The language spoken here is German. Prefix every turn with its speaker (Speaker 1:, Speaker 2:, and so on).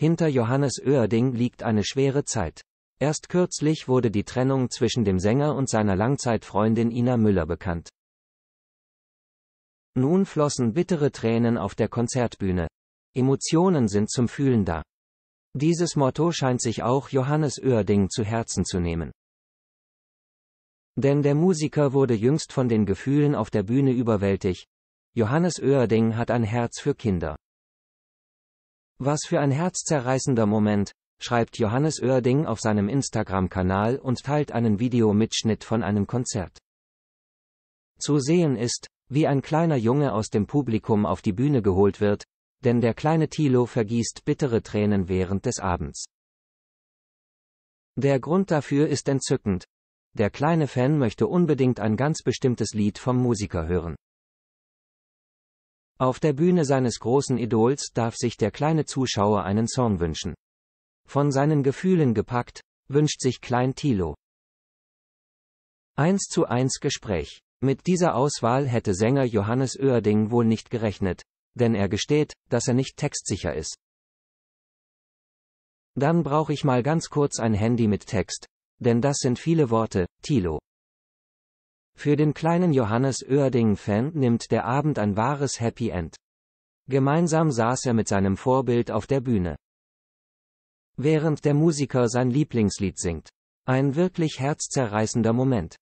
Speaker 1: Hinter Johannes Oerding liegt eine schwere Zeit. Erst kürzlich wurde die Trennung zwischen dem Sänger und seiner Langzeitfreundin Ina Müller bekannt. Nun flossen bittere Tränen auf der Konzertbühne. Emotionen sind zum Fühlen da. Dieses Motto scheint sich auch Johannes Oerding zu Herzen zu nehmen. Denn der Musiker wurde jüngst von den Gefühlen auf der Bühne überwältigt. Johannes Oerding hat ein Herz für Kinder. Was für ein herzzerreißender Moment, schreibt Johannes Oerding auf seinem Instagram-Kanal und teilt einen Videomitschnitt von einem Konzert. Zu sehen ist, wie ein kleiner Junge aus dem Publikum auf die Bühne geholt wird, denn der kleine Thilo vergießt bittere Tränen während des Abends. Der Grund dafür ist entzückend. Der kleine Fan möchte unbedingt ein ganz bestimmtes Lied vom Musiker hören. Auf der Bühne seines großen Idols darf sich der kleine Zuschauer einen Song wünschen. Von seinen Gefühlen gepackt, wünscht sich Klein Tilo. 1 zu 1 Gespräch. Mit dieser Auswahl hätte Sänger Johannes Oerding wohl nicht gerechnet, denn er gesteht, dass er nicht textsicher ist. Dann brauche ich mal ganz kurz ein Handy mit Text, denn das sind viele Worte, Tilo. Für den kleinen Johannes Oerding-Fan nimmt der Abend ein wahres Happy End. Gemeinsam saß er mit seinem Vorbild auf der Bühne. Während der Musiker sein Lieblingslied singt. Ein wirklich herzzerreißender Moment.